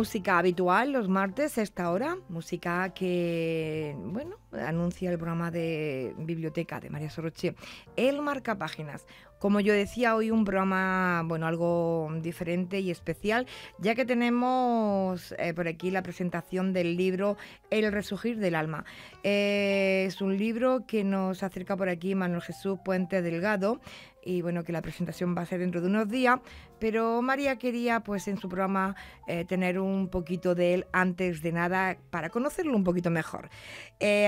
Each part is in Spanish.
música habitual los martes a esta hora, música que, bueno, anuncia el programa de biblioteca de María Soroche, el marca páginas, como yo decía, hoy un programa, bueno, algo diferente y especial, ya que tenemos eh, por aquí la presentación del libro El resurgir del alma. Eh, es un libro que nos acerca por aquí Manuel Jesús Puente Delgado y bueno, que la presentación va a ser dentro de unos días, pero María quería pues en su programa eh, tener un poquito de él antes de nada para conocerlo un poquito mejor.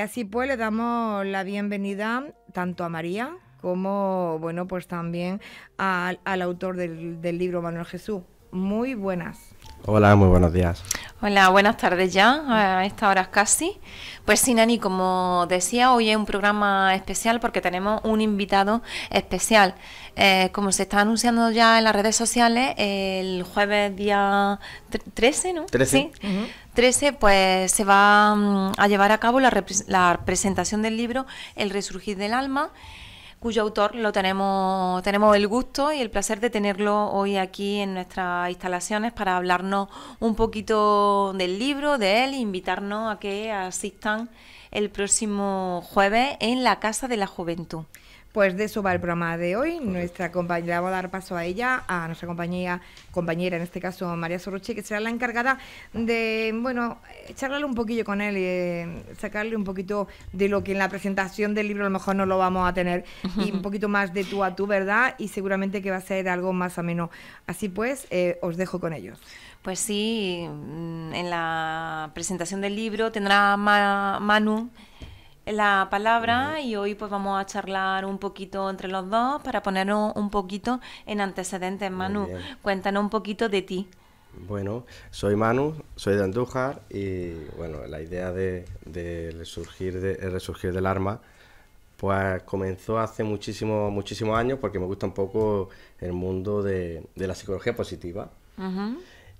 así pues le damos la bienvenida tanto a María como, bueno, pues también al, autor del, libro Manuel Jesús. Muy buenas. Hola, muy buenos días. Hola, buenas tardes ya, a hora horas casi. Pues sí, Nani, como decía, hoy es un programa especial porque tenemos un invitado especial. Eh, como se está anunciando ya en las redes sociales, el jueves día 13, ¿no? 13. Sí. 13, pues se va mm, a llevar a cabo la, la presentación del libro El Resurgir del Alma cuyo autor lo tenemos, tenemos el gusto y el placer de tenerlo hoy aquí en nuestras instalaciones para hablarnos un poquito del libro, de él, e invitarnos a que asistan el próximo jueves en la Casa de la Juventud. Pues de eso va el programa de hoy. Nuestra compañera, va a dar paso a ella, a nuestra compañera, compañera en este caso María Soroche, que será la encargada de, bueno, charlar un poquillo con él y eh, sacarle un poquito de lo que en la presentación del libro a lo mejor no lo vamos a tener y un poquito más de tú a tú, ¿verdad? Y seguramente que va a ser algo más ameno. Así pues, eh, os dejo con ellos. Pues sí, mm, en la presentación del libro tendrá Ma Manu la palabra y hoy pues vamos a charlar un poquito entre los dos para ponernos un poquito en antecedentes. Manu, cuéntanos un poquito de ti. Bueno, soy Manu, soy de Andújar y bueno, la idea de, resurgir, del arma pues comenzó hace muchísimos muchísimos años porque me gusta un poco el mundo de, la psicología positiva.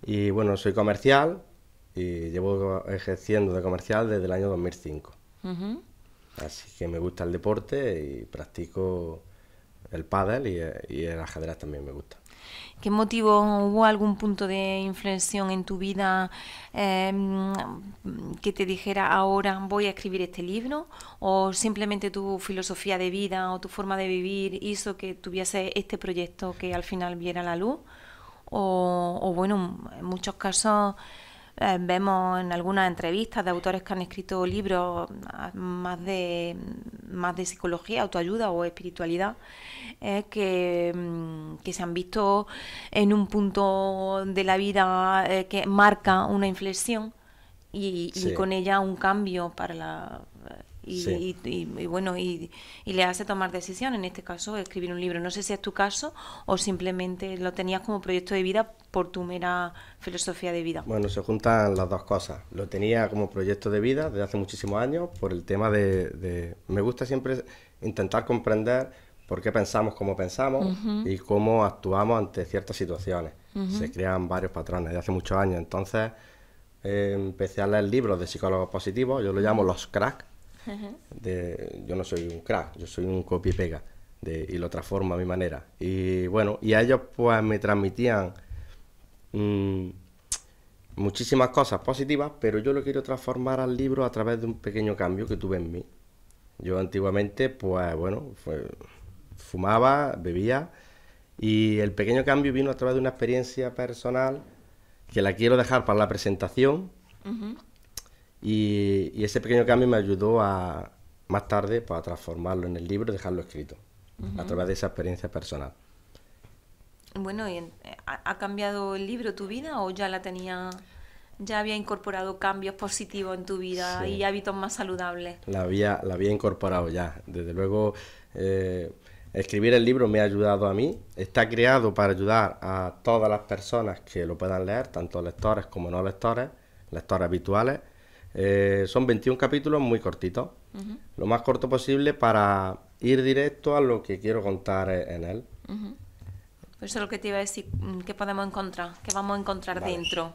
Y bueno, soy comercial y llevo ejerciendo de comercial desde el año 2005. Así que me gusta el deporte y practico el pádel y, el ajedrez también me gusta. ¿Qué motivo hubo algún punto de inflexión en tu vida em, que te dijera ahora voy a escribir este libro? ¿O simplemente tu filosofía de vida o tu forma de vivir hizo que tuviese este proyecto que al final viera la luz? O, o bueno, en muchos casos eh, vemos en algunas entrevistas de autores que han escrito libros ah, más de, más de psicología, autoayuda o espiritualidad, eh, mm, que, se han visto en un punto de la vida eh, que marca una inflexión y, y, con ella un cambio para la, y, bueno, y, le hace tomar decisión en este caso escribir un libro. No sé si es tu caso o simplemente lo tenías como proyecto de vida por tu mera filosofía de vida. Bueno, se juntan las dos cosas. Lo tenía como proyecto de vida desde hace muchísimos años por el tema de... Me gusta siempre intentar comprender por qué pensamos como pensamos y cómo actuamos ante ciertas situaciones. Se crean varios patrones desde hace muchos años. Entonces eh, empecé a leer libros de psicólogos positivos, yo lo llamo los cracks, de, yo no soy un crack, yo soy un copia y pega y lo transformo a mi manera. Y bueno, y ellos pues me transmitían mm, muchísimas cosas positivas, pero yo lo quiero transformar al libro a través de un pequeño cambio que tuve en mí. Yo antiguamente pues bueno, fumaba, bebía y el pequeño cambio vino a través de una experiencia personal que la quiero dejar para la presentación. Y, ese pequeño cambio me ayudó a más tarde para pues, transformarlo en el libro y dejarlo escrito a través de esa experiencia personal. Bueno, ¿ha cambiado el libro tu vida o ya la tenía, ya había incorporado cambios positivos en tu vida y hábitos más saludables? La había, la había incorporado ya. Desde luego, eh, escribir el libro me ha ayudado a mí. Está creado para ayudar a todas las personas que lo puedan leer, tanto lectores como no lectores, lectores habituales eh, son 21 capítulos muy cortitos, lo más corto posible para ir directo a lo que quiero contar e-, en él. Pues eso es lo que te iba a decir, mm, ¿qué podemos encontrar? ¿Qué vamos a encontrar dentro?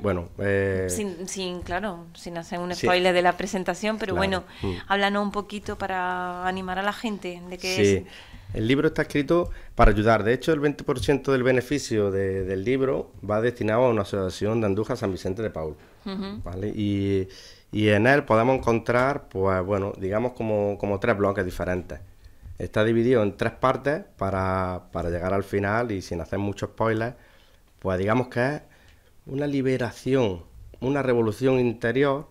bueno, eh, sin, claro, sin hacer un spoiler de la presentación, pero bueno, mm. háblanos un poquito para animar a la gente de sí. El libro está escrito para ayudar. De hecho, el 20% del beneficio del libro va destinado a una asociación de Andújar San Vicente de Paul. Y, en él podemos encontrar, pues bueno, digamos como, tres bloques diferentes. Está dividido en tres partes para, para llegar al final y sin hacer muchos spoilers, pues digamos que es una liberación, una revolución interior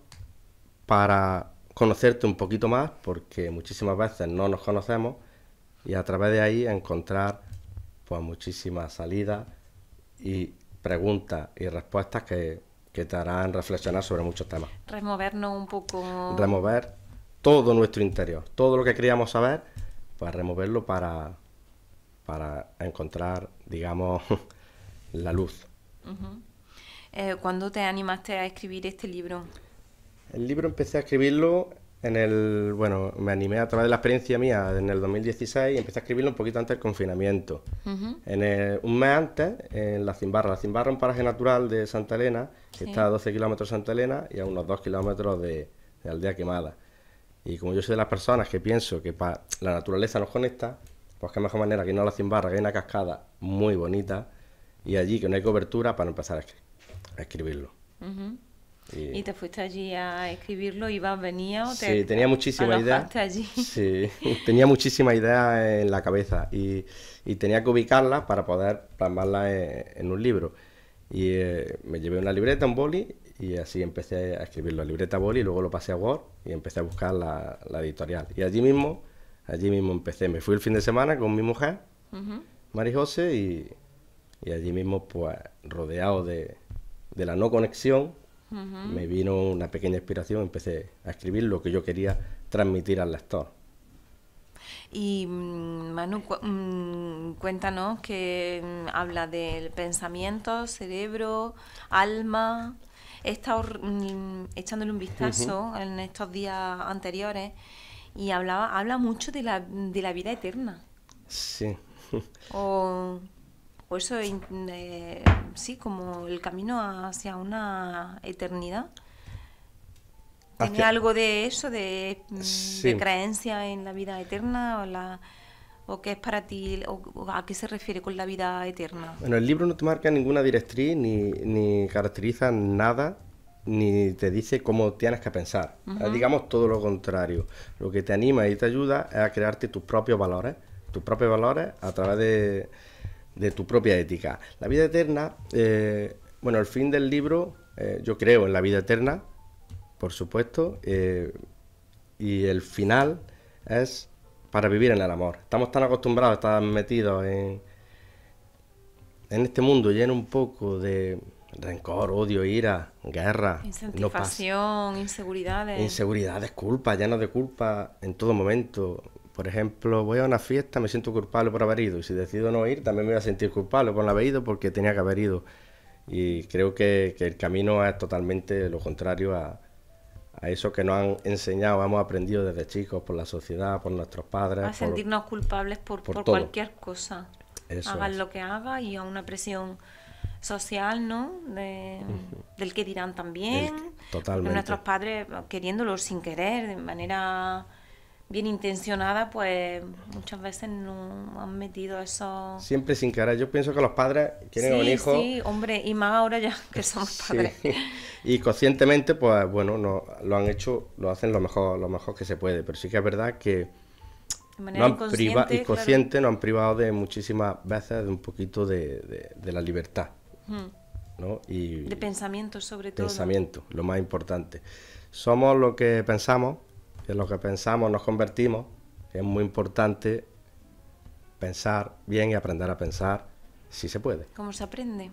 para conocerte un poquito más, porque muchísimas veces no nos conocemos y a través de ahí encontrar pues muchísimas salidas y preguntas y respuestas que que te harán reflexionar sobre muchos temas. Removernos un poco. Remover todo nuestro interior, todo lo que queríamos saber, para pues removerlo para, para encontrar, digamos, la luz. Eh, ¿Cuándo te animaste a escribir este libro? El libro empecé a escribirlo en el, bueno, me animé a través de la experiencia mía en el 2016 y empecé a escribirlo un poquito antes del confinamiento. en un mes antes, en La Zimbarra. La Zimbarra es un paraje natural de Santa Elena, que está a 12 kilómetros de Santa Elena y a unos 2 kilómetros de, Aldea Quemada. Y como yo soy de las personas que pienso que la naturaleza nos conecta, pues qué mejor manera que no La Zimbarra, que hay una cascada muy bonita y allí que no hay cobertura para empezar a, escribirlo. Y, te fuiste allí a escribirlo, ibas, venía o te... Sí, tenía muchísima idea. allí. Sí, tenía muchísima idea en la cabeza y, tenía que ubicarla para poder plasmarla en, un libro. Y eh, me llevé una libreta, un boli, y así empecé a escribirlo. Libreta, boli, y luego lo pasé a Word y empecé a buscar la, editorial. Y allí mismo, allí mismo empecé. Me fui el fin de semana con mi mujer, Mari José, y, y allí mismo, pues, rodeado de, de la no conexión me vino una pequeña inspiración, empecé a escribir lo que yo quería transmitir al lector. Y mm, Manu, mm, cuéntanos que mm, habla del pensamiento, cerebro, alma. He estado echándole un vistazo en estos días anteriores y hablaba, habla mucho de la, de la vida eterna. Sí. O o eso eh, sí como el camino hacia una eternidad ¿Tiene algo de eso mm, de, creencia en la vida eterna o la o qué es para ti o, a qué se refiere con la vida eterna bueno el libro no te marca ninguna directriz ni, caracteriza nada ni te dice cómo tienes que pensar. Digamos todo lo contrario. Lo que te anima y te ayuda es a crearte tus propios valores, tus propios valores a través de, de tu propia ética. La vida eterna, eh, bueno, el fin del libro, eh, yo creo en la vida eterna, por supuesto, eh, y el final es para vivir en el amor. Estamos tan acostumbrados a estar metidos en, en este mundo lleno un poco de rencor, odio, ira, guerra, insatisfacción, inseguridades, inseguridades, culpa, lleno de culpa en todo momento, por ejemplo, voy a una fiesta, me siento culpable por haber ido. Y si decido no ir, también me voy a sentir culpable por no haber ido porque tenía que haber ido. Y creo que, el camino es totalmente lo contrario a, eso que nos han enseñado, hemos aprendido desde chicos por la sociedad, por nuestros padres. A sentirnos culpables por, cualquier cosa. hagan lo que hagan y a una presión social, ¿no? De, del que dirán también. totalmente. De nuestros padres queriéndolo sin querer, de manera bien intencionada, pues muchas veces no han metido eso. Siempre sin cara. Yo pienso que los padres quieren un hijo. Sí, hombre, y más ahora ya que somos padres. Y conscientemente, pues bueno, no, lo han hecho, lo hacen lo mejor, lo mejor que se puede. Pero sí que es verdad que de manera no han privado, nos han privado de muchísimas veces de un poquito de, la libertad. ¿no? Y, de pensamiento sobre todo. Pensamiento, lo más importante. Somos lo que pensamos de lo que pensamos nos convertimos. Es muy importante pensar bien y aprender a pensar si se puede. ¿Cómo se aprende,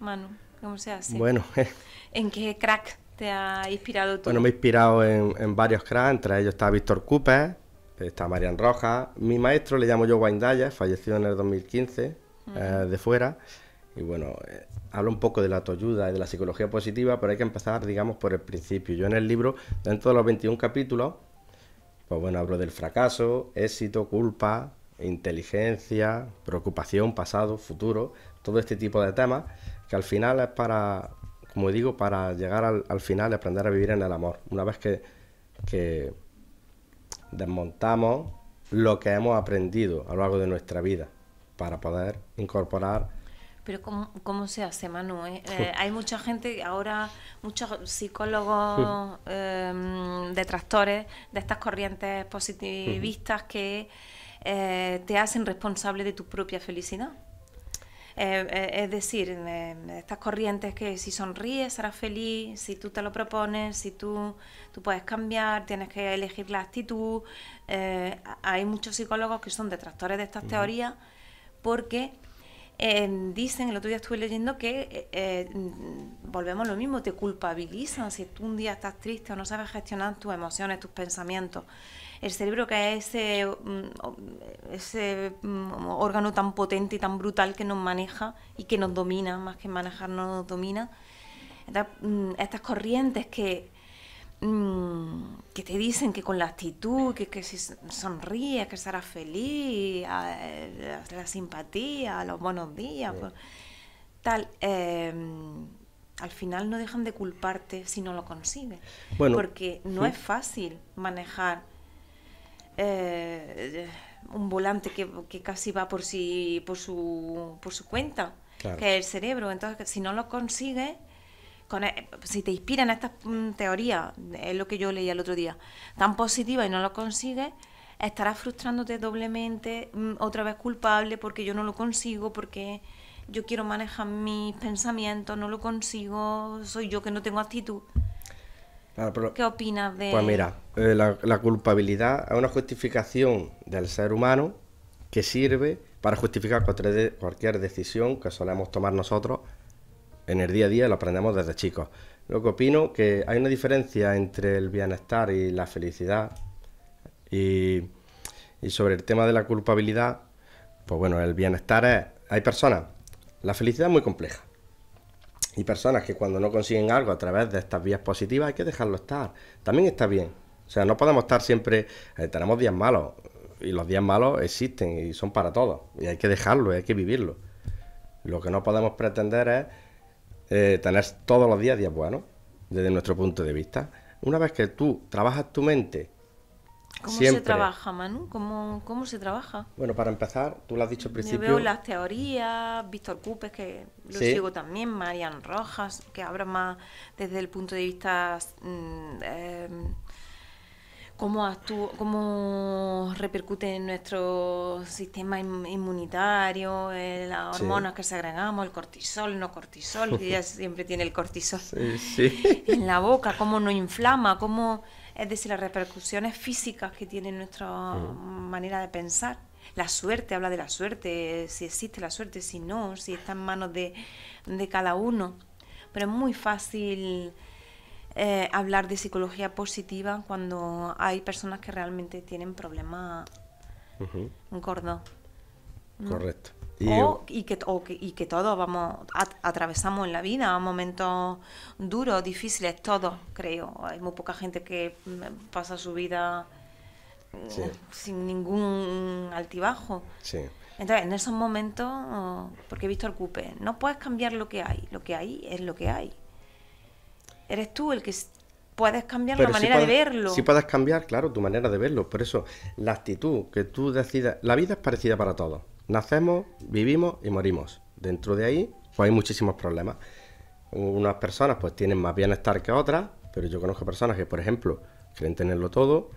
Manu? ¿Cómo se hace? Bueno, ¿en qué crack te ha inspirado tú? Bueno, me he inspirado en, varios cracks, entre ellos está Víctor Cooper, está Marian Rojas. Mi maestro le llamo yo Guaindaya, falleció en el 2015, eh, de fuera. Y bueno, eh, hablo un poco de la to'yuda... y de la psicología positiva, pero hay que empezar, digamos, por el principio. Yo en el libro, dentro de los 21 capítulos, pues bueno, hablo del fracaso, éxito, culpa, inteligencia, preocupación, pasado, futuro, todo este tipo de temas que al final es para, como digo, para llegar al, final y aprender a vivir en el amor. Una vez que desmontamos lo que hemos aprendido a lo largo de nuestra vida para poder incorporar pero ¿cómo, se hace, Manu? Eh, eh, hay mucha gente, ahora muchos psicólogos em, detractores de estas corrientes positivistas que eh, te hacen responsable de tu propia felicidad. es decir, estas corrientes que si sonríes serás feliz, si tú te lo propones, si tú, tú puedes cambiar, tienes que elegir la actitud. hay muchos psicólogos que son detractores de estas teorías porque dicen, el otro día estuve leyendo que eh, eh, volvemos a lo mismo, te culpabilizan si tú un día estás triste o no sabes gestionar tus emociones, tus pensamientos. El cerebro que es ese, mm, mm, órgano tan potente y tan brutal que nos maneja y que nos domina, más que manejarnos nos domina. Mm, estas corrientes que Mm, que te dicen que con la actitud, que, si sonríes, que estarás feliz, la, eh, la simpatía, los buenos días, pues, tal, em, al final no dejan de culparte si no lo consigues. porque no es fácil manejar eh, un volante que, casi va por, sí, por, su, por su cuenta, que es el cerebro. Entonces, si no lo consigue e, si te inspiran estas mm, teorías, es lo que yo leía el otro día, tan positiva y no lo consigues, estarás frustrándote doblemente, mm, otra vez culpable porque yo no lo consigo, porque yo quiero manejar mis pensamientos, no lo consigo, soy yo que no tengo actitud. ¿Qué opinas de...? Pues mira, eh, la, culpabilidad es una justificación del ser humano que sirve para justificar cualquier decisión que solemos tomar nosotros en el día a día lo aprendemos desde chicos. Lo que opino que hay una diferencia entre el bienestar y la felicidad. Y, sobre el tema de la culpabilidad, pues bueno, el bienestar es... Hay personas, la felicidad es muy compleja. Y personas que cuando no consiguen algo a través de estas vías positivas hay que dejarlo estar. También está bien. O sea, no podemos estar siempre... Eh, tenemos días malos y los días malos existen y son para todos. Y hay que dejarlo, hay que vivirlo. Lo que no podemos pretender es eh, tener todos los días días buenos, desde nuestro punto de vista. Una vez que tú trabajas tu mente ¿Cómo se trabaja, Manu? ¿Cómo, ¿Cómo, se trabaja? Bueno, para empezar, tú lo has dicho al principio. Yo veo las teorías, Víctor Cupes, que lo sigo también, Marian Rojas, que habla más desde el punto de vista mm, eh, cómo, actúa, cómo repercute en nuestro sistema inmunitario, eh, las hormonas que que segregamos, el cortisol, no cortisol, que ya siempre tiene el cortisol en la boca, cómo nos inflama, cómo, es decir, las repercusiones físicas que tiene nuestra mm. manera de pensar. La suerte, habla de la suerte, si existe la suerte, si no, si está en manos de cada uno. Pero es muy fácil eh, hablar de psicología positiva cuando hay personas que realmente tienen problemas Un cordón Correcto. Y, que, y que todos vamos atravesamos en la vida momentos duros, difíciles, todos, creo. Hay muy poca gente que mm, pasa su vida mm, sin ningún altibajo. Entonces, en esos momentos, porque he visto el cupe, no puedes cambiar lo que hay, lo que hay es lo que hay eres tú el que puedes cambiar la manera de verlo. si puedes cambiar, claro, tu manera de verlo. Por eso, la actitud que tú decidas... La vida es parecida para todos. Nacemos, vivimos y morimos. Dentro de ahí, pues hay muchísimos problemas. Unas personas pues tienen más bienestar que otras, pero yo conozco personas que, por ejemplo, ...quieren tenerlo todo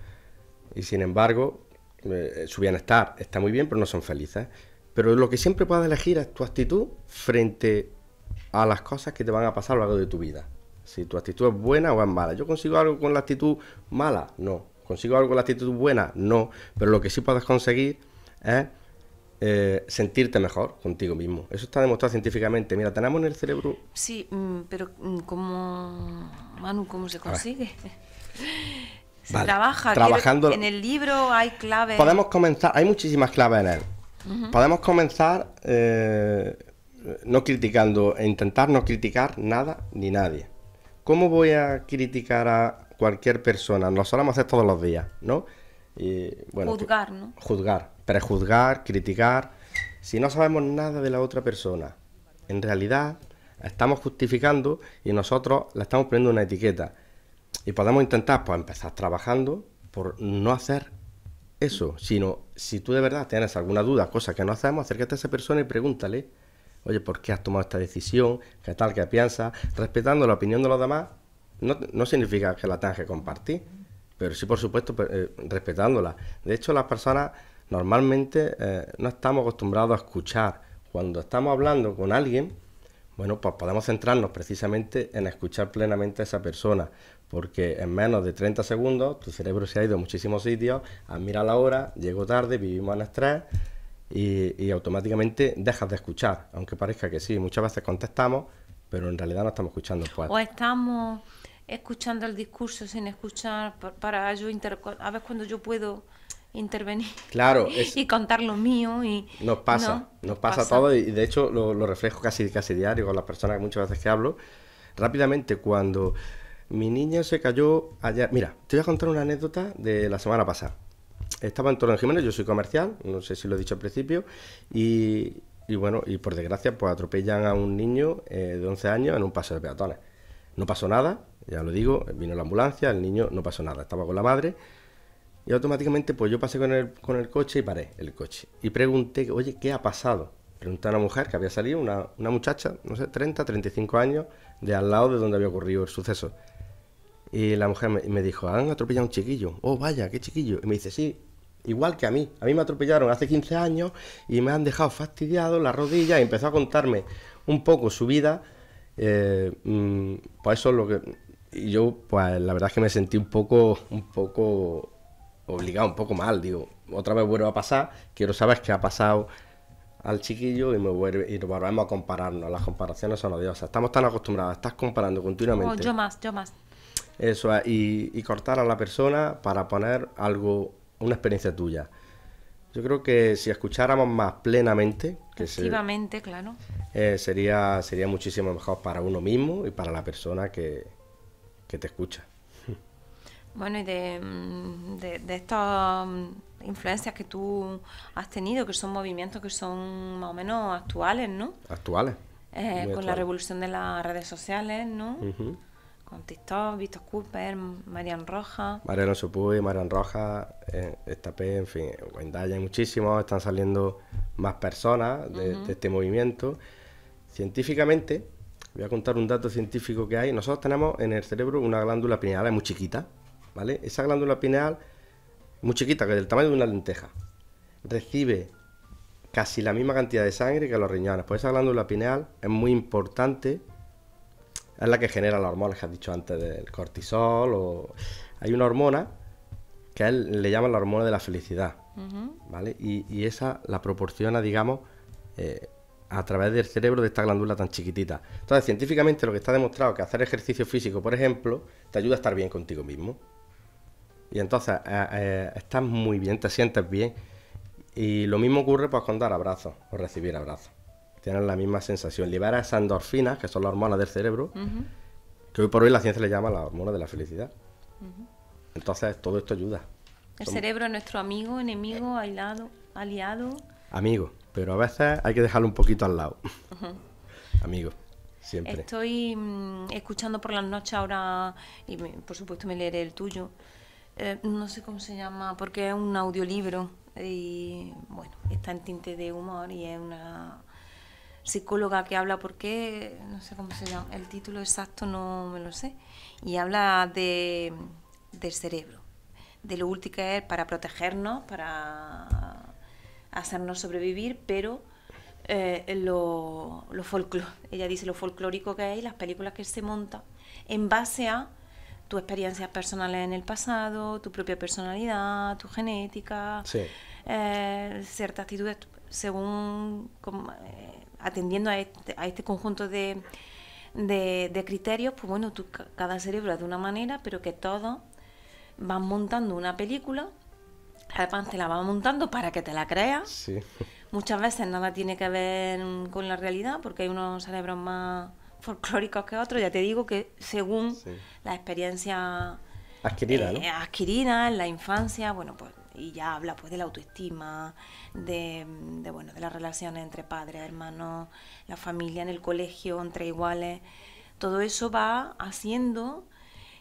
y sin embargo eh, su bienestar está muy bien, pero no son felices. Pero lo que siempre puedes elegir es tu actitud frente a las cosas que te van a pasar a lo largo de tu vida. Si tu actitud es buena o es mala. Yo consigo algo con la actitud mala, no. Consigo algo con la actitud buena, no. Pero lo que sí puedes conseguir es eh, sentirte mejor contigo mismo. Eso está demostrado científicamente. Mira, tenemos en el cerebro. Sí, mm, pero mm, ¿cómo, Manu, cómo se consigue? Se trabaja. Trabajando... En el libro hay claves. Podemos comenzar, hay muchísimas claves en él. Podemos comenzar eh, no criticando, e intentar no criticar nada ni nadie. ¿Cómo voy a criticar a cualquier persona? Nos lo hacer todos los días, ¿no? bueno, juzgar, ¿no? Juzgar, prejuzgar, criticar. Si no sabemos nada de la otra persona, en realidad estamos justificando y nosotros le estamos poniendo una etiqueta. Y podemos intentar, pues, empezar trabajando por no hacer eso, sino si tú de verdad tienes alguna duda, cosa que no hacemos, acércate a esa persona y pregúntale oye, ¿por qué has tomado esta decisión? ¿Qué tal? ¿Qué piensas? Respetando la opinión de los demás, no, significa que la tengas que compartir, pero sí, por supuesto, eh, respetándola. De hecho, las personas normalmente eh, no estamos acostumbrados a escuchar. Cuando estamos hablando con alguien, bueno, pues podemos centrarnos precisamente en escuchar plenamente a esa persona, porque en menos de 30 segundos tu cerebro se ha ido a muchísimos sitios, admira la hora, llego tarde, vivimos en estrés y, automáticamente dejas de escuchar, aunque parezca que sí, muchas veces contestamos, pero en realidad no estamos escuchando el O estamos escuchando el discurso sin escuchar para yo a ver cuando yo puedo intervenir claro y contar lo mío y nos pasa nos pasa, todo y de hecho lo, reflejo casi casi diario con las personas que muchas veces que hablo rápidamente cuando mi niña se cayó allá mira te voy a contar una anécdota de la semana pasada estaba en Jiménez, yo soy comercial, no sé si lo he dicho al principio, y, bueno, y por desgracia, pues atropellan a un niño eh, de 11 años en un paso de peatones. No pasó nada, ya lo digo, vino la ambulancia, el niño no pasó nada, estaba con la madre. Y automáticamente, pues yo pasé con el, coche y paré el coche. Y pregunté, oye, ¿qué ha pasado? Pregunté a una mujer que había salido, una, muchacha, no sé, 30, 35 años, de al lado de donde había ocurrido el suceso. Y la mujer me, me dijo, han atropellado a un chiquillo. Oh, vaya, qué chiquillo. Y me dice, sí, igual que a mí. A mí me atropellaron hace 15 años y me han dejado fastidiado la rodilla y empezó a contarme un poco su vida. Eh, mm, pues eso es lo que... Y yo, pues la verdad es que me sentí un poco, un poco obligado, un poco mal. Digo, otra vez vuelvo a pasar, quiero saber qué ha pasado al chiquillo y me vuelve y volvemos a compararnos. Las comparaciones son odiosas. Estamos tan acostumbrados, estás comparando continuamente. yo más, yo más. Eso, y, y cortar a la persona para poner algo una experiencia tuya. Yo creo que si escucháramos más plenamente, efectivamente claro, eh, sería sería muchísimo mejor para uno mismo y para la persona que, te escucha. Bueno, y de, mm, estas mm, influencias que tú has tenido, que son movimientos que son más o menos actuales, ¿no? Actuales. Eh, con la revolución de las redes sociales, ¿no? con TikTok, Cooper, Marian Roja. Mariano Supuy, Marian Roja, eh, en fin, Wendaya, hay muchísimos, están saliendo más personas de, de, este movimiento. Científicamente, voy a contar un dato científico que hay. Nosotros tenemos en el cerebro una glándula pineal, es muy chiquita, ¿vale? Esa glándula pineal, muy chiquita, que es del tamaño de una lenteja, recibe casi la misma cantidad de sangre que los riñones. Pues esa glándula pineal es muy importante es la que genera la hormona que has dicho antes del cortisol o... Hay una hormona que a él le llama la hormona de la felicidad, ¿vale? Y, esa la proporciona, digamos, eh, a través del cerebro de esta glándula tan chiquitita. Entonces, científicamente lo que está demostrado es que hacer ejercicio físico, por ejemplo, te ayuda a estar bien contigo mismo. Y entonces eh, eh, estás muy bien, te sientes bien. Y lo mismo ocurre pues con dar abrazos o recibir abrazos tienen la misma sensación. a esas endorfinas, que son las hormonas del cerebro, que hoy por hoy la ciencia le llama la hormona de la felicidad. Entonces, todo esto ayuda. El cerebro es nuestro amigo, enemigo, eh. aislado, aliado. Amigo, pero a veces hay que dejarlo un poquito al lado. Amigo. Siempre. Estoy mm, escuchando por las noches ahora, y por supuesto me leeré el tuyo. Eh, no sé cómo se llama, porque es un audiolibro y bueno, está en tinte de humor y es una psicóloga que habla porque, no sé cómo se llama, el título exacto no me lo sé, y habla de, del cerebro, de lo útil que es para protegernos, para hacernos sobrevivir, pero eh, lo, lo ella dice lo folclórico que hay las películas que se montan en base a tus experiencias personales en el pasado, tu propia personalidad, tu genética, eh, ciertas actitudes según eh, atendiendo a este, conjunto de, criterios, pues bueno, cada cerebro es de una manera, pero que todos van montando una película, además te la van montando para que te la creas. Muchas veces nada tiene que ver con la realidad, porque hay unos cerebros más folclóricos que otros, ya te digo que según la experiencia adquirida, eh, adquirida en la infancia, bueno, pues y ya habla pues de la autoestima, de, bueno, de las relaciones entre padres, hermanos, la familia en el colegio, entre iguales. Todo eso va haciendo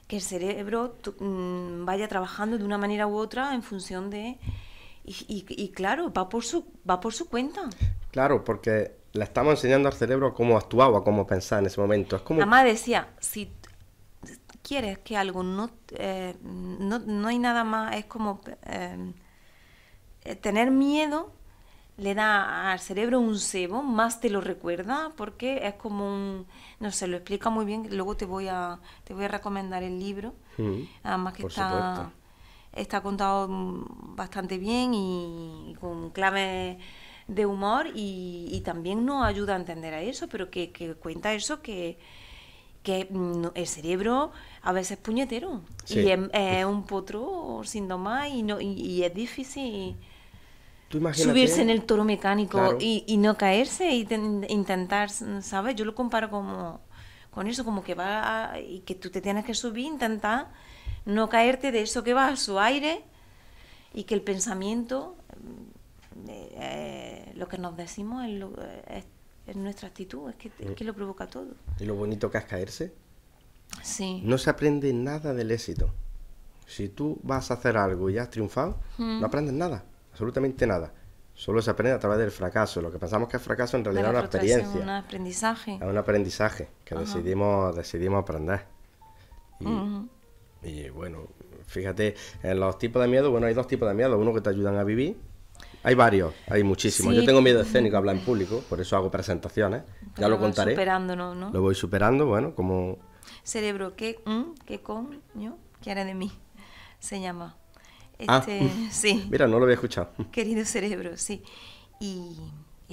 que el cerebro mm, vaya trabajando de una manera u otra en función de... Y, claro, va por, su, va por su cuenta. Claro, porque le estamos enseñando al cerebro cómo actuaba, cómo pensaba en ese momento. Es como... Mamá decía, si quieres que algo eh, no, no, hay nada más, es como eh, eh, tener miedo le da al cerebro un sebo más te lo recuerda, porque es como un, no se lo explica muy bien, luego te voy a, te voy a recomendar el libro, mm, además que está, está contado mm, bastante bien y, con clave de humor y, también nos ayuda a entender a eso, pero que, que cuenta eso que que mm, el cerebro a veces es puñetero y em, es, un potro sin domar y, no, y, es difícil subirse en el toro mecánico y, no caerse y intentar, ¿sabes? Yo lo comparo como con eso, como que va y que tú te tienes que subir, intentar no caerte de eso que va a su aire y que el pensamiento, eh, eh, lo que nos decimos es eh, es nuestra actitud, es que, es mm. que lo provoca todo. ¿Y lo bonito que es caerse? Sí. No se aprende nada del éxito. Si tú vas a hacer algo y has triunfado, no mm. aprendes nada, absolutamente nada. Solo se aprende a través del fracaso. Lo que pensamos que es fracaso en realidad es una experiencia. Es un aprendizaje. Es un aprendizaje que decidimos, decidimos aprender. Y, y bueno, fíjate, en los tipos de miedo, bueno, hay dos tipos de miedo. Uno que te ayudan a vivir hay varios, hay muchísimos. Yo tengo miedo escénico a hablar en público, por eso hago presentaciones. ya lo, lo contaré. Superando, ¿no? Lo voy superando, bueno, como. Cerebro, ¿qué, con, mm, qué coño de mí? Se llama. Ah. Este, sí. Mira, no lo había escuchado. Querido cerebro, sí. Y,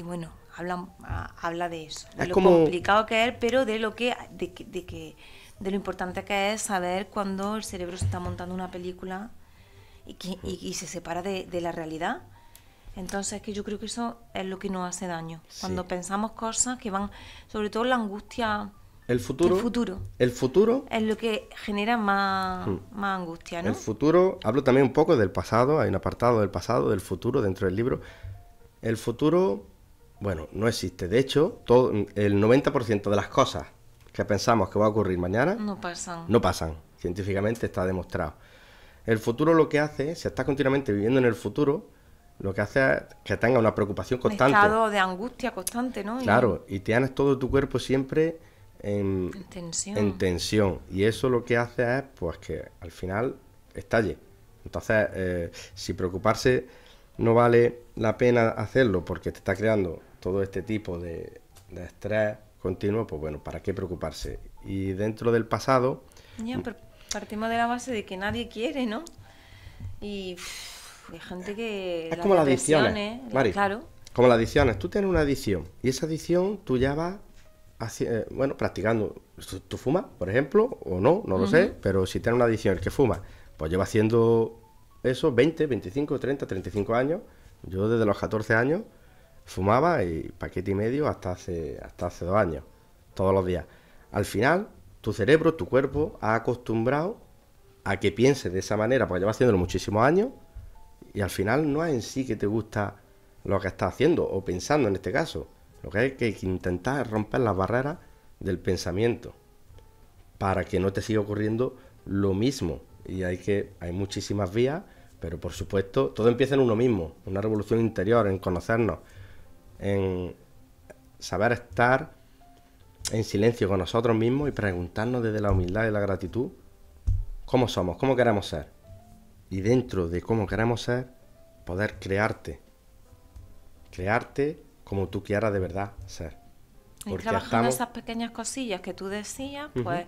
bueno, habla, ah, habla de eso. De es complicado que es, pero de lo que. De, que de lo importante que es saber cuando el cerebro se está montando una película y, se separa de, de la realidad entonces, que yo creo que eso es lo que nos hace daño. Cuando pensamos cosas que van, sobre todo la angustia. El futuro. El futuro. El futuro. Es lo que genera más, hmm. más angustia, ¿no? El futuro. Hablo también un poco del pasado. Hay un apartado del pasado, del futuro dentro del libro. El futuro, bueno, no existe. De hecho, todo, el 90% de las cosas que pensamos que va a ocurrir mañana. No pasan. No pasan. Científicamente está demostrado. El futuro lo que hace, si estás continuamente viviendo en el futuro, lo que hace es que tenga una preocupación constante. Un estado de angustia constante, ¿no? Claro, y tienes todo tu cuerpo siempre en, tensión. en tensión. Y eso lo que hace es, pues, que al final estalle. Entonces, eh, si preocuparse no vale la pena hacerlo porque te está creando todo este tipo de, estrés continuo, pues bueno, ¿para qué preocuparse? Y dentro del pasado... partimos de la base de que nadie quiere, ¿no? Y hay gente que... Es como las adicciones, Claro. Como las adicciones. Tú tienes una adicción y esa adicción tú ya vas, eh, bueno, practicando. Tú, fumas, por ejemplo, o no, no lo sé, pero si tienes una adicción, el que fuma, pues lleva haciendo eso 20, 25, 30, 35 años. Yo desde los 14 años fumaba y paquete y medio hasta hace, hasta hace dos años, todos los días. Al final, tu cerebro, tu cuerpo ha acostumbrado a que piense de esa manera, porque lleva haciéndolo muchísimos años, y al final no es en sí que te gusta lo que estás haciendo o pensando en este caso. Lo que hay que intentar es romper las barreras del pensamiento para que no te siga ocurriendo lo mismo. Y hay que hay muchísimas vías, pero por supuesto todo empieza en uno mismo, una revolución interior, en conocernos, en saber estar en silencio con nosotros mismos y preguntarnos desde la humildad y la gratitud cómo somos, cómo queremos ser y dentro de cómo queremos ser, poder crearte. Crearte como tú quieras de verdad ser. Porque y trabajando esas pequeñas cosillas que tú decías, pues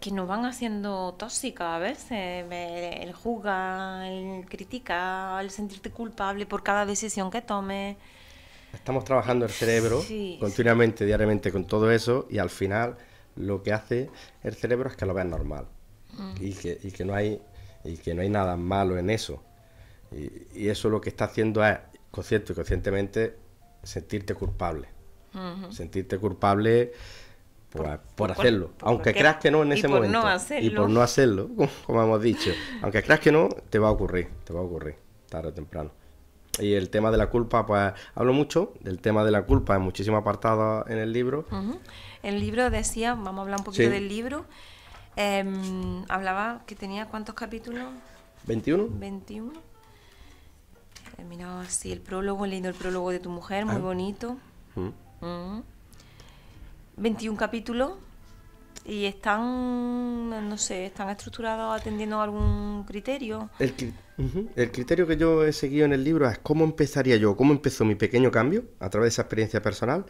que nos van haciendo tóxicas a veces. El juzga, el critica, el sentirte culpable por cada decisión que tomes. Estamos trabajando el cerebro continuamente, diariamente con todo eso y al final lo que hace el cerebro es que lo vea normal mm. y, que, y que no hay y que no hay nada malo en eso. Y, eso lo que está haciendo es, consciente y conscientemente, sentirte culpable. Sentirte culpable por, por, hacerlo. aunque creas que no en ese momento. No y por no hacerlo, como hemos dicho. Aunque creas que no, te va a ocurrir, te va a ocurrir, tarde o temprano. Y el tema de la culpa, pues hablo mucho del tema de la culpa en muchísimos apartados en el libro. El libro decía, vamos a hablar un poquito del libro. Em, hablaba que tenía cuántos capítulos. 21. 21. He terminado así el prólogo, he leído el prólogo de tu mujer, muy ah. bonito. 21 mm. mm. capítulos y están, no sé, están estructurados atendiendo algún criterio. El, criterio que yo he seguido en el libro es cómo empezaría yo, cómo empezó mi pequeño cambio a través de esa experiencia personal.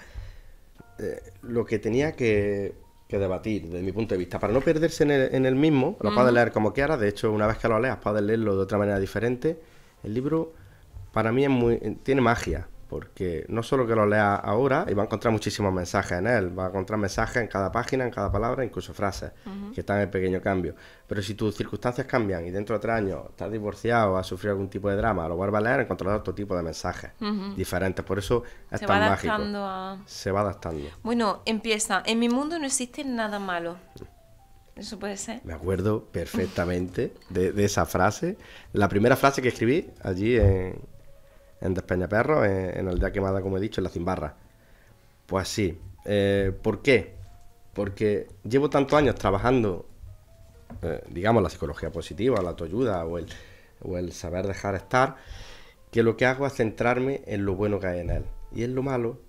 Eh, lo que tenía que que debatir desde mi punto de vista. Para no perderse en el, en el mismo, lo puedes leer como quieras. De hecho, una vez que lo leas, puedes leerlo de otra manera diferente. El libro, para mí, tiene magia porque no solo que lo lea ahora, y va a encontrar muchísimos mensajes en él, va a encontrar mensajes en cada página, en cada palabra, incluso frases, que están en pequeño cambio. Pero si tus circunstancias cambian y dentro de tres años estás divorciado, O has sufrido algún tipo de drama, lo vas a leer, encontrarás otro tipo de mensajes diferentes. Por eso es Se tan mágico. Se va adaptando. Bueno, empieza. En mi mundo no existe nada malo. Eso puede ser. Me acuerdo perfectamente de esa frase. La primera frase que escribí allí en en Despeñaperros, en, el Aldea Quemada, como he dicho, en La cimbarra. Pues sí. Eh, ¿Por qué? Porque llevo tantos años trabajando, eh, digamos, la psicología positiva, la autoayuda o el, o el saber dejar estar, que lo que hago es centrarme en lo bueno que hay en él. Y en lo malo,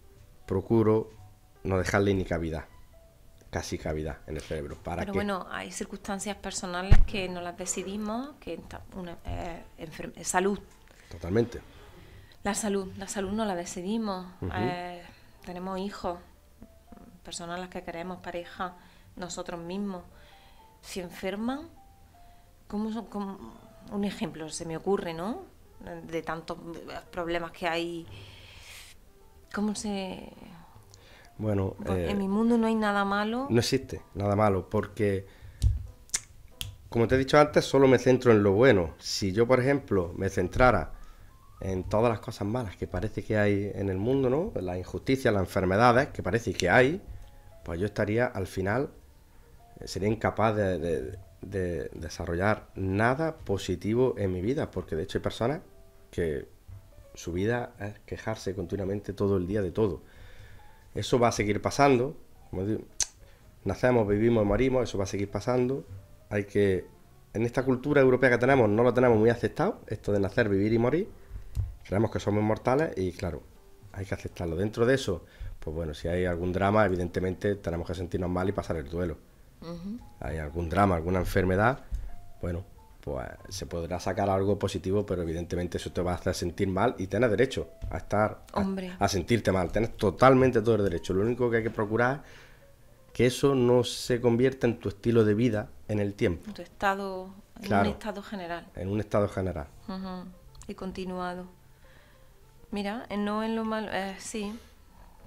procuro no dejarle ni cavidad casi cavidad en el cerebro. ¿Para Pero bueno, hay circunstancias personales que no las decidimos, que una, eh, eh, salud. Totalmente. La salud, la salud no la decidimos. Eh, tenemos hijos, personas a las que queremos, pareja, nosotros mismos. Si enferman, ¿cómo Un ejemplo se me ocurre, ¿no? De tantos problemas que hay. ¿Cómo se.? Bueno. Eh, en mi mundo no hay nada malo. No existe nada malo, porque. Como te he dicho antes, solo me centro en lo bueno. Si yo, por ejemplo, me centrara en todas las cosas malas que parece que hay en el mundo, ¿no? La injusticia, las enfermedades que parece que hay, pues yo estaría al final, eh, sería incapaz de, desarrollar nada positivo en mi vida, porque de hecho hay personas que su vida es quejarse continuamente todo el día de todo. Eso va a seguir pasando, como nacemos, vivimos, morimos, eso va a seguir pasando. Hay que, en esta cultura europea que tenemos, no lo tenemos muy aceptado, esto de nacer, vivir y morir Creemos que somos mortales y claro, hay que aceptarlo. Dentro de eso, pues bueno, si hay algún drama, evidentemente tenemos que sentirnos mal y pasar el duelo. Hay algún drama, alguna enfermedad, bueno, pues se podrá sacar algo positivo, pero evidentemente eso te va a hacer sentir mal y tienes derecho a estar, a, a, sentirte mal. Tienes totalmente todo el derecho. Lo único que hay que procurar que eso no se convierta en tu estilo de vida en el tiempo. En estado, un estado general. En un estado general. Y continuado. Mira, eh, no en lo malo, eh, sí,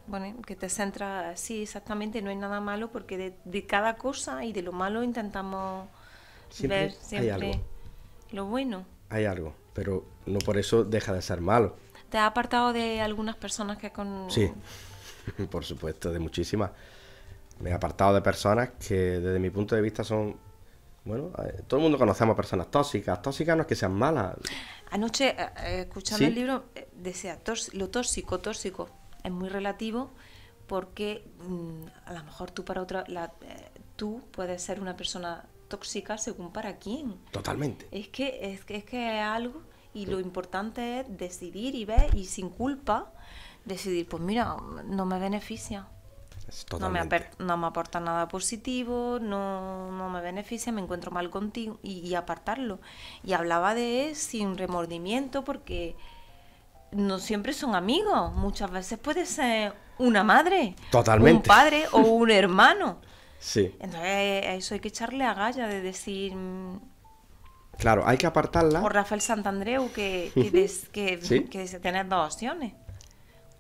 bueno, que te centra, sí, exactamente, no hay nada malo porque de, cada cosa y de lo malo intentamos ver siempre lo bueno. Hay algo, pero no por eso deja de ser malo. ¿Te ha apartado de algunas personas que con...? Sí, por supuesto, de muchísimas. Me he apartado de personas que desde mi punto de vista son bueno, eh, todo el mundo conocemos personas tóxicas. Tóxicas no es que sean malas. Anoche, eh, eh, escuchando el libro, decía lo tóxico, tóxico. Es muy relativo porque mm, a lo mejor tú para otra. tú puedes ser una persona tóxica según para quién. Totalmente. Es que es, que, es, que algo y lo importante es decidir y ver y sin culpa decidir, pues mira, no me beneficia. No me, aporta nada positivo, no, me beneficia, me encuentro mal contigo y, apartarlo. Y hablaba de eso sin remordimiento porque no siempre son amigos, muchas veces puede ser una madre, Totalmente. un padre o un hermano. Entonces a eso hay que echarle a galla de decir... Claro, hay que apartarla. O Rafael Santandreu que, que, que, tener dos opciones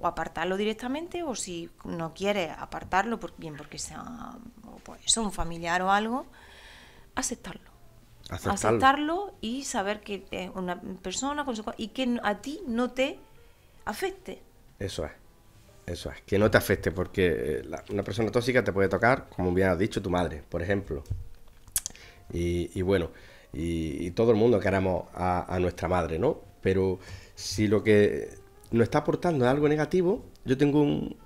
apartarlo directamente o si no quiere apartarlo, bien porque sea pues, un familiar o algo, aceptarlo. aceptarlo. y saber que es una persona con y que a ti no te afecte. Eso es. Eso es, que no te afecte, porque eh, una persona tóxica te puede tocar, como bien has dicho, tu madre, por ejemplo. Y, bueno, y, todo el mundo queremos a, a nuestra madre, ¿no? Pero si lo que no está aportando algo negativo, yo tengo un...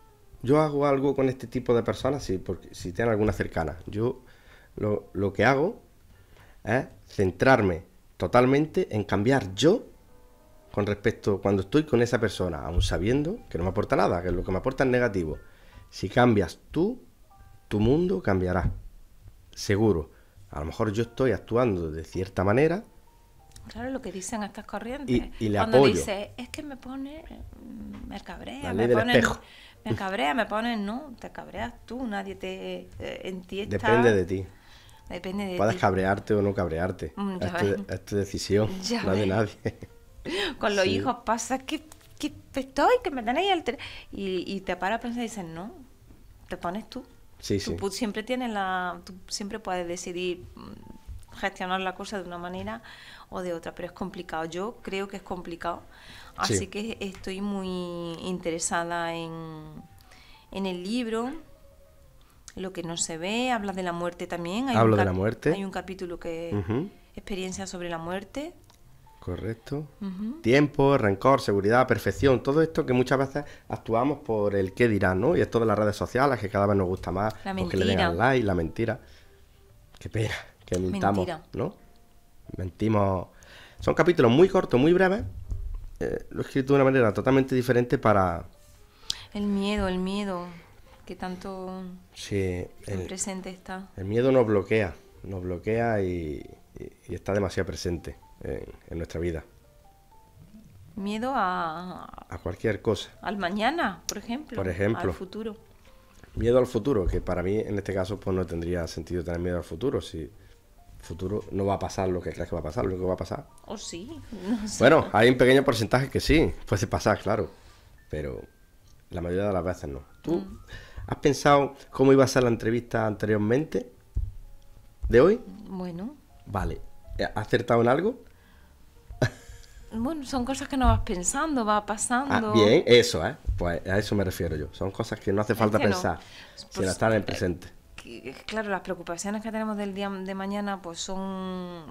Yo hago algo con este tipo de personas si, porque, si tienen alguna cercana. Yo lo, lo que hago es centrarme totalmente en cambiar yo con respecto cuando estoy con esa persona, aún sabiendo que no me aporta nada, que lo que me aporta es negativo. Si cambias tú, tu mundo cambiará. Seguro. A lo mejor yo estoy actuando de cierta manera Claro, lo que dicen estas corrientes. Y, Cuando dice, es que me pone, mm, me cabrea, me pone, me cabrea, me pone, no, te cabreas tú, nadie te eh, entiende. Depende de ti. Puedes cabrearte o no cabrearte. Mm, es, tu, decisión, no de nadie. Con los hijos pasa que, estoy, que me tenéis y, y te para a pensar y dices, no, te pones tú. Sí, siempre tienes la, tú siempre puedes decidir mm, gestionar la cosa de una manera o de otra, pero es complicado. Yo creo que es complicado, así que estoy muy interesada en, el libro. Lo que no se ve, habla de la muerte también. Hay Hablo de la muerte. Hay un capítulo que experiencia sobre la muerte. Correcto. Tiempo, rencor, seguridad, perfección, todo esto que muchas veces actuamos por el qué dirán, ¿no? Y esto de las redes sociales, que cada vez nos gusta más, la porque le den al like, la mentira. Qué pena. ¿no? Mentimos. Son capítulos muy cortos, muy breves. Eh, lo he escrito de una manera totalmente diferente para... El miedo, el miedo, que tanto sí, el, presente está. El miedo nos bloquea, nos bloquea y, está demasiado presente en, en, nuestra vida. Miedo a... A cualquier cosa. Al mañana, por ejemplo. Por ejemplo. Al futuro. Miedo al futuro, que para mí en este caso pues no tendría sentido tener miedo al futuro. Si, futuro no va a pasar lo que crees que va a pasar, lo que va a pasar. O sí. Bueno, hay un pequeño porcentaje que sí, puede pasar, claro, pero la mayoría de las veces no. ¿Tú mm. has pensado cómo iba a ser la entrevista anteriormente de hoy? Bueno. Vale, ¿has acertado en algo? Bueno, son cosas que no vas pensando, va pasando. Ah, bien, eso, ¿eh? Pues a eso me refiero yo. Son cosas que no hace falta pensar, pues sino pues, estar en el eh, presente claro, las preocupaciones que tenemos del día de mañana pues son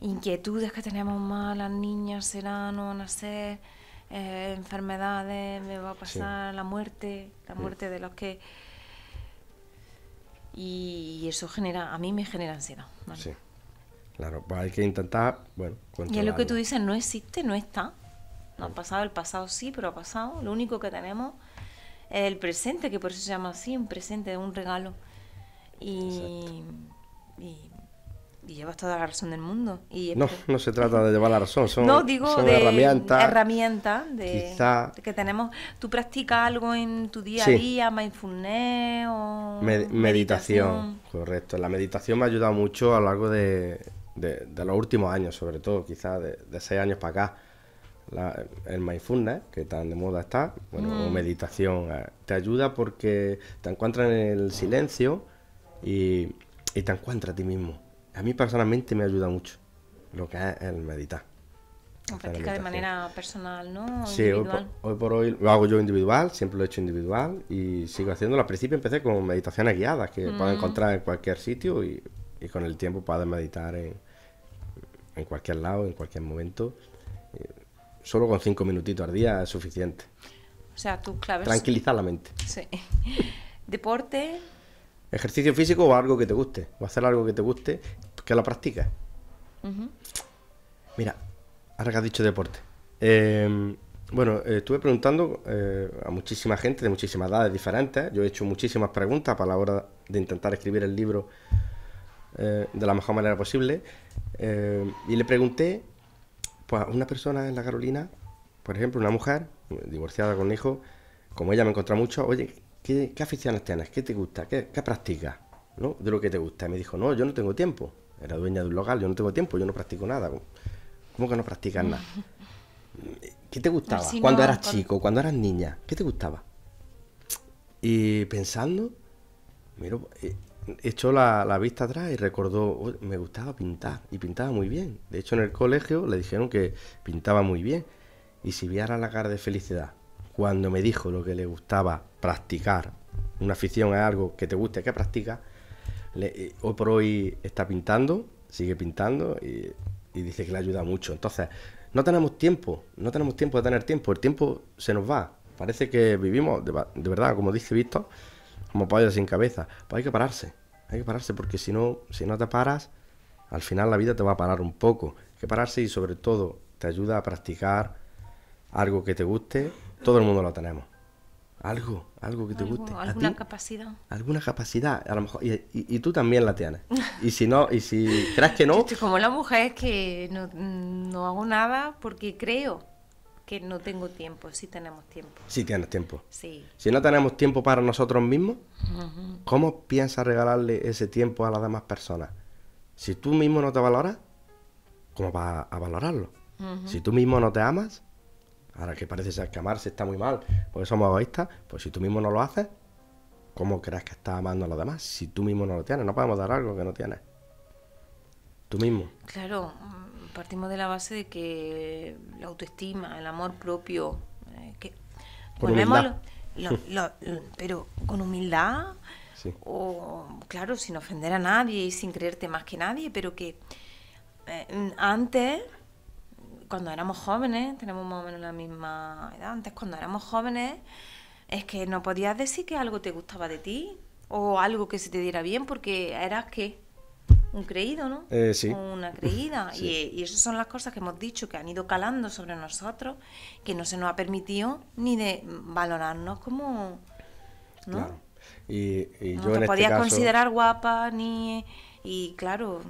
inquietudes que tenemos más, las niñas serán, no van eh, enfermedades, me va a pasar la muerte, la muerte de los que... Y, eso genera, a mí me genera ansiedad. Sí, claro, pues hay que intentar, bueno... Y es lo que tú dices, no existe, no está. No ha mm. pasado, el pasado sí, pero ha pasado. Lo único que tenemos el presente, que por eso se llama así, un presente, un regalo. Y, llevas toda la razón del mundo. Y no, no se trata de llevar la razón, son, de herramientas. que tenemos. ¿Tú practicas algo en tu día a día, mindfulness o meditación. Correcto, la meditación me ha ayudado mucho a lo largo de, los últimos años, sobre todo, quizás de seis años para acá el mindfulness, que tan de moda está, bueno, o mm. meditación, eh, te ayuda porque te encuentras en el silencio y, te encuentras a ti mismo. A mí personalmente me ayuda mucho lo que es el meditar. practica de manera personal, ¿no? sí, Hoy, por, hoy lo hago yo individual, siempre lo he hecho individual y sigo haciendo. Al principio empecé con meditaciones guiadas que puedes mm. encontrar en cualquier sitio y, con el tiempo puedes meditar en, en, cualquier lado, en cualquier momento. Solo con cinco minutitos al día es suficiente. O sea, tú claves. Tranquilizar la mente. Sí. Deporte. Ejercicio físico o algo que te guste. O hacer algo que te guste, que lo practiques. Mira, ahora que has dicho deporte. Em, bueno, estuve preguntando eh, a muchísima gente de muchísimas edades diferentes. Yo he hecho muchísimas preguntas para la hora de intentar escribir el libro eh, de la mejor manera posible. Eh, y le pregunté pues una persona en la Carolina, por ejemplo, una mujer divorciada con un hijo, como ella me encontraba mucho, oye, ¿qué, aficiones tienes? ¿Qué te gusta? ¿Qué, practicas? ¿No? De lo que te gusta. Y me dijo, no, yo no tengo tiempo. Era dueña de un local, yo no tengo tiempo, yo no practico nada. ¿Cómo que no practicas nada? ¿Qué te gustaba cuando eras chico, cuando eras niña? ¿Qué te gustaba? Y pensando, miro, eh, echó la, vista atrás y recordó, me gustaba pintar y pintaba muy bien. De hecho, en el colegio le dijeron que pintaba muy bien. Y si viera la cara de felicidad cuando me dijo lo que le gustaba practicar, una afición es algo que te guste, que practica, eh, hoy por hoy está pintando, sigue pintando y, dice que le ayuda mucho. Entonces, no tenemos tiempo, no tenemos tiempo de tener tiempo, el tiempo se nos va. Parece que vivimos, de, de verdad, como dice Víctor, como pollo sin cabeza. Pues hay que pararse, hay que pararse porque si no, si no te paras, al final la vida te va a parar un poco. Hay que pararse y sobre todo te ayuda a practicar algo que te guste. Todo el mundo lo tenemos. Algo, algo que te guste. Alguna capacidad. Alguna capacidad, a lo mejor. Y, tú también la tienes. Y si no, y si crees que no. como la mujer que no, no hago nada porque creo que no tengo tiempo, si tenemos tiempo. Si tienes tiempo. Sí. Si no tenemos tiempo para nosotros mismos, ¿cómo piensas regalarle ese tiempo a las demás personas? Si tú mismo no te valoras, ¿cómo vas a valorarlo? Si tú mismo no te amas, ahora que parece ser que amarse está muy mal, porque somos egoístas, pues si tú mismo no lo haces, ¿cómo crees que estás amando a los demás si tú mismo no lo tienes? No podemos dar algo que no tienes. Tú mismo. Claro, partimos de la base de que la autoestima, el amor propio, eh, que volvemos pero con humildad, o claro, sin ofender a nadie y sin creerte más que nadie, pero que eh, antes, cuando éramos jóvenes, tenemos más o menos la misma edad, antes cuando éramos jóvenes, es que no podías decir que algo te gustaba de ti o algo que se te diera bien porque eras que un creído, ¿no? Eh, sí. Una creída. Y, y, esas son las cosas que hemos dicho, que han ido calando sobre nosotros, que no se nos ha permitido ni de valorarnos como... ¿no? Y, y no yo te este podías considerar guapa ni... Y claro,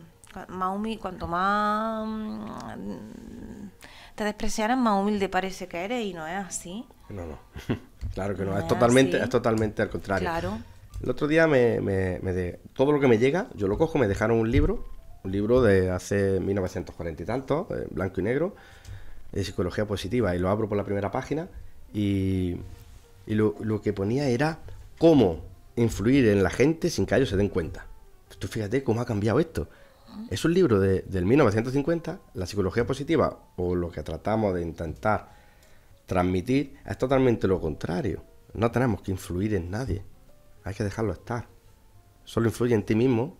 más cuanto más mm, te despreciaran, más humilde parece que eres y no es así. No, no. claro que no, es, totalmente, es totalmente al contrario. Claro. El otro día me, todo lo que me llega, yo lo cojo, me dejaron un libro, un libro de hace 1940 y tanto, blanco y negro, de psicología positiva, y lo abro por la primera página y, y lo, que ponía era cómo influir en la gente sin que ellos se den cuenta. tú fíjate cómo ha cambiado esto. Es un libro de, del 1950, la psicología positiva, o lo que tratamos de intentar transmitir, es totalmente lo contrario. No tenemos que influir en nadie hay que dejarlo estar. Solo influye en ti mismo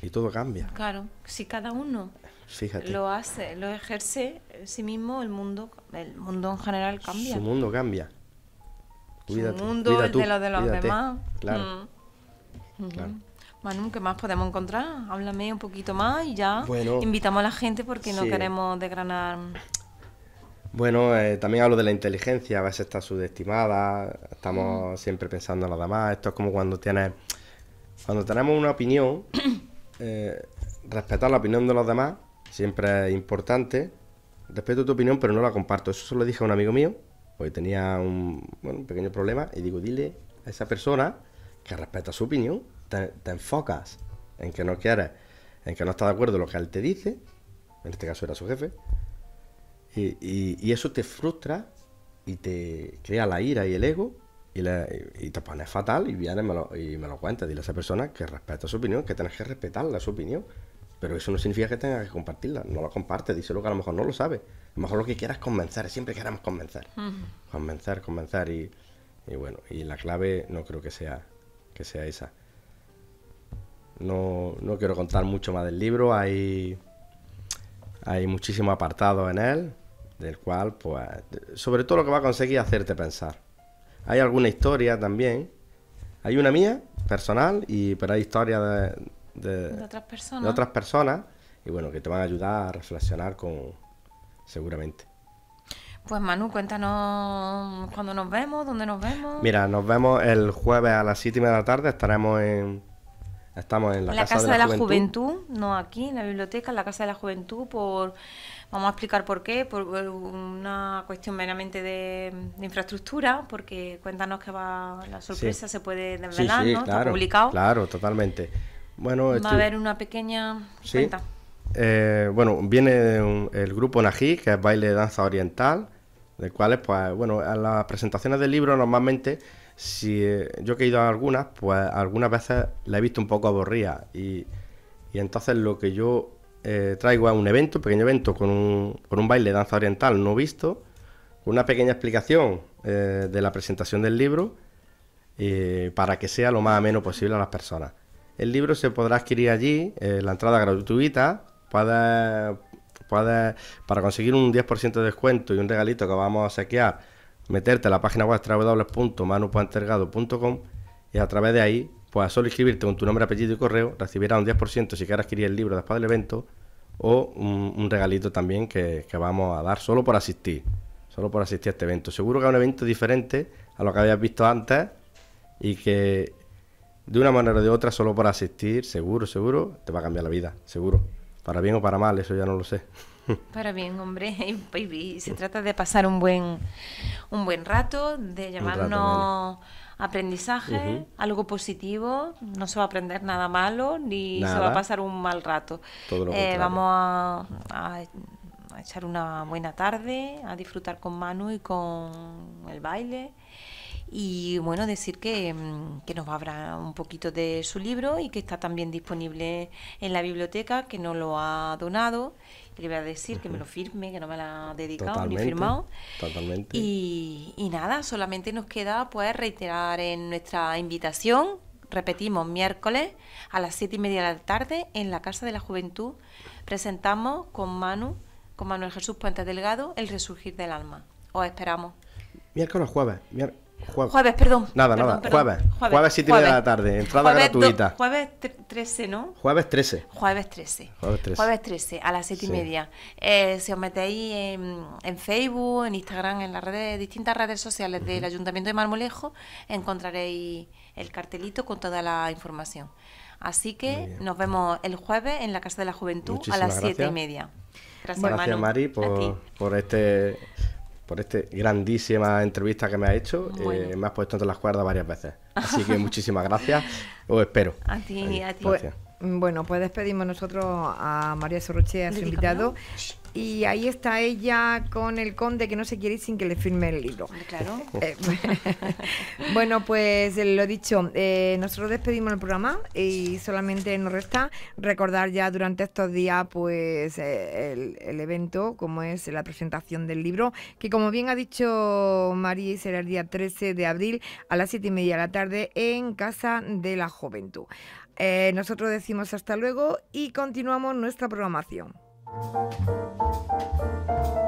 y todo cambia. Claro, si cada uno lo hace, lo ejerce en eh, sí mismo, el mundo, el mundo en general cambia. Su mundo cambia. Cuídate, Su mundo es de los de los demás. Mm. Claro. Manu, ¿qué más podemos encontrar? Háblame un poquito más y ya invitamos a la gente porque no queremos desgranar bueno, eh, también hablo de la inteligencia, a veces está subestimada, estamos mm. siempre pensando en los demás. Esto es como cuando tienes. Cuando tenemos una opinión, eh, respetar la opinión de los demás siempre es importante. Respeto tu opinión, pero no la comparto. Eso se lo dije a un amigo mío, porque tenía un, pequeño problema, y digo, dile a esa persona que respeta su opinión, te, enfocas en que no quieres, en que no estás de acuerdo con lo que él te dice, en este caso era su jefe y, eso te frustra y te crea la ira y el ego y, te pone fatal y viene y me lo cuentas. Dile a esa persona que respeta su opinión, que tienes que respetarla, su opinión. Pero eso no significa que tengas que compartirla. No la compartes, díselo que a lo mejor no lo sabes. A lo mejor lo que quieras es convencer, siempre queremos convencer. Convencer, convencer y, bueno, y la clave no creo que sea, que sea esa. No, no quiero contar mucho más del libro, hay, hay muchísimos apartados en él, del cual, pues, sobre todo lo que va a conseguir hacerte pensar. Hay alguna historia también. Hay una mía, personal, y pero hay historias de, de, otras personas. de otras personas. Y bueno, que te van a ayudar a reflexionar con. seguramente. Pues Manu, cuéntanos cuando nos vemos, dónde nos vemos. Mira, nos vemos el jueves a las 7 de la tarde. Estaremos en. Estamos en la, casa, de la, juventud. no aquí, en la biblioteca, en la Casa de la Juventud, por Vamos a explicar por qué, por una cuestión meramente de, infraestructura, porque cuéntanos que va la sorpresa, se puede desvelar, ¿no? Claro, Está publicado. Claro, totalmente. Bueno, va a haber una pequeña cuenta. Eh, bueno, viene el grupo Nají, que es baile de danza oriental, del cual, pues, bueno, en las presentaciones del libro normalmente si eh, yo que he ido a algunas, pues algunas veces la he visto un poco aburrida. Y, y, entonces lo que yo eh, traigo a un evento, pequeño evento, con un, con un baile de danza oriental no visto, una pequeña explicación eh, de la presentación del libro para que sea lo más ameno posible a las personas. El libro se podrá adquirir allí, eh, la entrada gratuita, para conseguir un 10% de descuento y un regalito que vamos a saquear meterte a la página web www.manupuentergado.com y a través de ahí pues a solo inscribirte con tu nombre, apellido y correo recibirás un 10% si quieres adquirir el libro después del evento o un, regalito también que, vamos a dar solo por asistir, solo por asistir a este evento. Seguro que es un evento diferente a lo que habías visto antes y que de una manera o de otra solo por asistir, seguro, seguro, te va a cambiar la vida, seguro. Para bien o para mal, eso ya no lo sé. Para bien, hombre, baby. Se trata de pasar un buen, un buen rato, de llamarnos aprendizaje, algo positivo, no se va a aprender nada malo ni se va a pasar un mal rato. Eh, vamos a, echar una buena tarde, a disfrutar con Manu y con el baile. Y bueno, decir que, mm, nos va a hablar un poquito de su libro y que está también disponible en la biblioteca, que no lo ha donado. le voy a decir que me lo firme, que no me la ha dedicado ni firmado. Totalmente. Y, nada, solamente nos queda pues reiterar en nuestra invitación repetimos, miércoles a las siete y media de la tarde en la Casa de la Juventud presentamos con Manu, con Manuel Jesús Puente Delgado, el resurgir del alma. Os esperamos. Miércoles jueves. Miércoles. Jueves. perdón. Nada, nada. jueves. jueves. de la tarde. Entrada gratuita. jueves 13, ¿no? Jueves 13. Jueves 13. Jueves 13. a las 7 y media. Eh, si os metéis en, en, Facebook, en Instagram, en las redes, distintas redes sociales del Ayuntamiento de Marmolejo, encontraréis el cartelito con toda la información. Así que nos vemos el jueves en la Casa de la Juventud a las 7 y media. Gracias, gracias Mari, por, por este por esta grandísima entrevista que me ha hecho. Eh, me has puesto entre las cuerdas varias veces. Así que muchísimas gracias. Os espero. A ti, a ti. Pues, bueno, pues despedimos nosotros a María Sorroche, a su invitado y ahí está ella con el conde que no se quiere ir sin que le firme el libro. Ah, claro. Eh, bueno, pues eh, lo dicho, eh, nosotros despedimos el programa y solamente nos resta recordar ya durante estos días pues el, evento, como es la presentación del libro, que como bien ha dicho María, será el día 13 de abril a las 7 y media de la tarde en Casa de la Juventud. nosotros decimos hasta luego y continuamos nuestra programación. Música